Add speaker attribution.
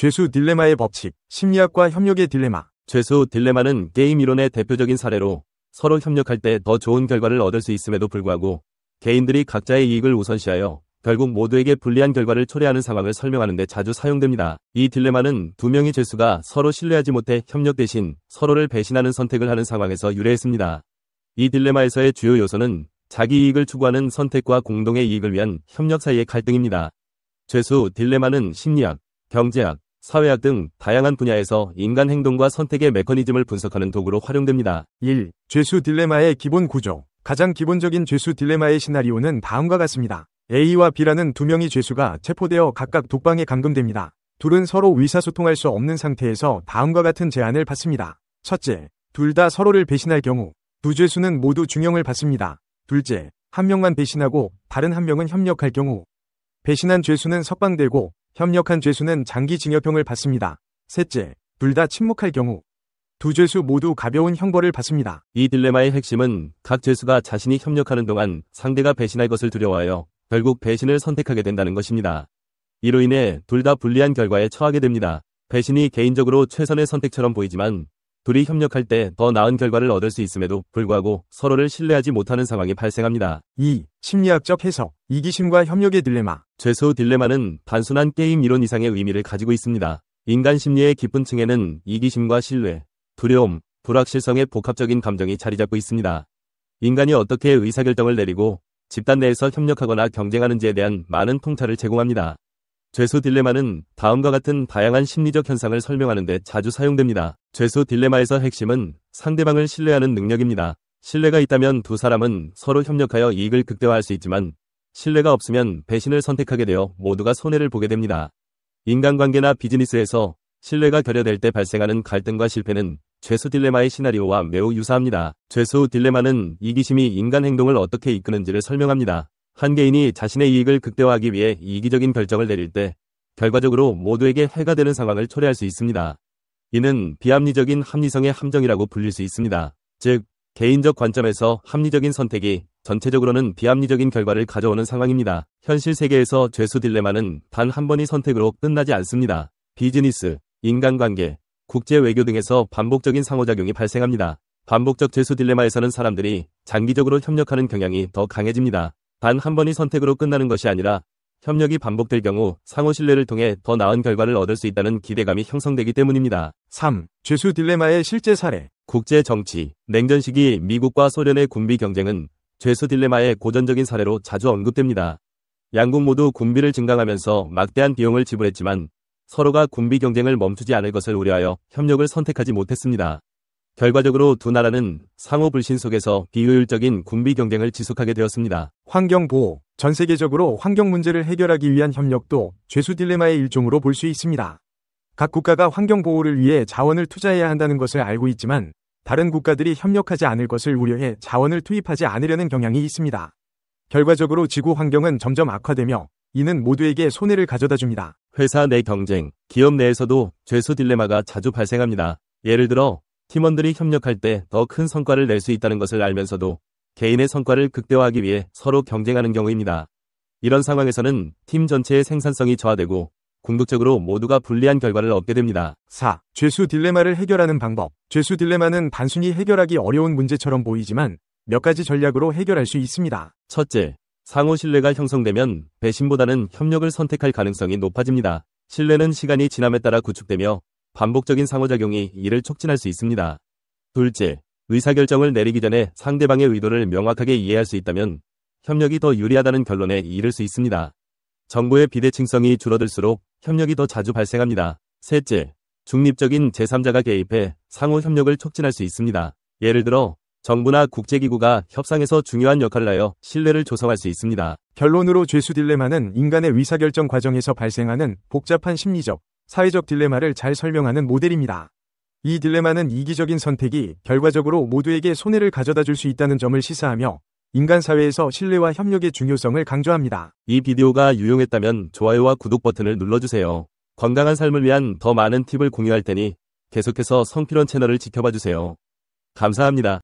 Speaker 1: 죄수 딜레마의 법칙, 심리학과 협력의 딜레마. 죄수 딜레마는 게임 이론의 대표적인 사례로 서로 협력할 때 더 좋은 결과를 얻을 수 있음에도 불구하고 개인들이 각자의 이익을 우선시하여 결국 모두에게 불리한 결과를 초래하는 상황을 설명하는데 자주 사용됩니다. 이 딜레마는 두 명의 죄수가 서로 신뢰하지 못해 협력 대신 서로를 배신하는 선택을 하는 상황에서 유래했습니다. 이 딜레마에서의 주요 요소는 자기 이익을 추구하는 선택과 공동의 이익을 위한 협력 사이의 갈등입니다. 죄수 딜레마는 심리학, 경제학, 사회학 등 다양한 분야에서 인간 행동과 선택의 메커니즘을 분석하는 도구로 활용됩니다.
Speaker 2: 1. 죄수 딜레마의 기본 구조 가장 기본적인 죄수 딜레마의 시나리오는 다음과 같습니다. A와 B라는 두 명의 죄수가 체포되어 각각 독방에 감금됩니다. 둘은 서로 의사소통할 수 없는 상태에서 다음과 같은 제안을 받습니다. 첫째, 둘 다 서로를 배신할 경우 두 죄수는 모두 중형을 받습니다. 둘째, 한 명만 배신하고 다른 한 명은 협력할 경우 배신한 죄수는 석방되고 협력한 죄수는 장기 징역형을 받습니다. 셋째, 둘 다 침묵할 경우 두 죄수 모두 가벼운 형벌을
Speaker 1: 받습니다. 이 딜레마의 핵심은 각 죄수가 자신이 협력하는 동안 상대가 배신할 것을 두려워하여 결국 배신을 선택하게 된다는 것입니다. 이로 인해 둘 다 불리한 결과에 처하게 됩니다. 배신이 개인적으로 최선의 선택처럼 보이지만 둘이 협력할 때 더 나은 결과를 얻을 수 있음에도 불구하고 서로를 신뢰하지 못하는 상황이 발생합니다. 2. 심리학적 해석, 이기심과 협력의 딜레마 죄수 딜레마는 단순한 게임 이론 이상의 의미를 가지고 있습니다. 인간 심리의 깊은 층에는 이기심과 신뢰, 두려움, 불확실성의 복합적인 감정이 자리잡고 있습니다. 인간이 어떻게 의사결정을 내리고 집단 내에서 협력하거나 경쟁하는지에 대한 많은 통찰을 제공합니다. 죄수 딜레마는 다음과 같은 다양한 심리적 현상을 설명하는데 자주 사용됩니다. 죄수 딜레마에서 핵심은 상대방을 신뢰하는 능력입니다. 신뢰가 있다면 두 사람은 서로 협력하여 이익을 극대화할 수 있지만 신뢰가 없으면 배신을 선택하게 되어 모두가 손해를 보게 됩니다. 인간관계나 비즈니스에서 신뢰가 결여될 때 발생하는 갈등과 실패는 죄수 딜레마의 시나리오와 매우 유사합니다. 죄수 딜레마는 이기심이 인간 행동을 어떻게 이끄는지를 설명합니다. 한 개인이 자신의 이익을 극대화하기 위해 이기적인 결정을 내릴 때 결과적으로 모두에게 해가 되는 상황을 초래할 수 있습니다. 이는 비합리적인 합리성의 함정이라고 불릴 수 있습니다. 즉, 개인적 관점에서 합리적인 선택이 전체적으로는 비합리적인 결과를 가져오는 상황입니다. 현실 세계에서 죄수 딜레마는 단 한 번의 선택으로 끝나지 않습니다. 비즈니스, 인간관계, 국제 외교 등에서 반복적인 상호작용이 발생합니다. 반복적 죄수 딜레마에서는 사람들이 장기적으로 협력하는 경향이 더 강해집니다. 단 한 번의 선택으로 끝나는 것이 아니라 협력이 반복될 경우 상호 신뢰를 통해 더 나은 결과를 얻을 수 있다는 기대감이 형성되기 때문입니다. 3. 죄수 딜레마의 실제 사례 국제 정치, 냉전 시기 미국과 소련의 군비 경쟁은 죄수 딜레마의 고전적인 사례로 자주 언급됩니다. 양국 모두 군비를 증강하면서 막대한 비용을 지불했지만 서로가 군비 경쟁을 멈추지 않을 것을 우려하여 협력을 선택하지 못했습니다. 결과적으로 두 나라는
Speaker 2: 상호 불신 속에서 비효율적인 군비 경쟁을 지속하게 되었습니다. 환경보호, 전 세계적으로 환경 문제를 해결하기 위한 협력도 죄수 딜레마의 일종으로 볼 수 있습니다. 각 국가가 환경보호를 위해 자원을 투자해야 한다는 것을 알고 있지만 다른 국가들이 협력하지 않을 것을 우려해 자원을 투입하지 않으려는 경향이 있습니다. 결과적으로 지구 환경은 점점 악화되며 이는 모두에게 손해를 가져다 줍니다. 회사 내 경쟁, 기업
Speaker 1: 내에서도 죄수 딜레마가 자주 발생합니다. 예를 들어 팀원들이 협력할 때 더 큰 성과를 낼 수 있다는 것을 알면서도 개인의 성과를 극대화하기 위해 서로 경쟁하는 경우입니다. 이런 상황에서는 팀 전체의 생산성이 저하되고 궁극적으로 모두가 불리한
Speaker 2: 결과를 얻게 됩니다. 4. 죄수 딜레마를 해결하는 방법. 죄수 딜레마는 단순히 해결하기 어려운 문제처럼 보이지만 몇 가지 전략으로 해결할 수 있습니다. 첫째, 상호
Speaker 1: 신뢰가 형성되면 배신보다는 협력을 선택할 가능성이 높아집니다. 신뢰는 시간이 지남에 따라 구축되며 반복적인 상호작용이 이를 촉진할 수 있습니다. 둘째, 의사결정을 내리기 전에 상대방의 의도를 명확하게 이해할 수 있다면 협력이 더 유리하다는 결론에 이를 수 있습니다. 정보의 비대칭성이 줄어들수록 협력이 더 자주 발생합니다. 셋째, 중립적인 제3자가 개입해 상호 협력을 촉진할 수 있습니다. 예를
Speaker 2: 들어 정부나 국제기구가 협상에서 중요한 역할을 하여 신뢰를 조성할 수 있습니다. 결론으로 죄수 딜레마는 인간의 의사결정 과정에서 발생하는 복잡한 심리적, 사회적 딜레마를 잘 설명하는 모델입니다. 이 딜레마는 이기적인 선택이 결과적으로 모두에게 손해를 가져다 줄수 있다는 점을 시사하며 인간 사회에서 신뢰와 협력의 중요성을 강조합니다. 이 비디오가 유용했다면 좋아요와 구독 버튼을 눌러주세요. 건강한 삶을
Speaker 1: 위한 더 많은 팁을 공유할 테니 계속해서 성필원 채널을 지켜봐 주세요. 감사합니다.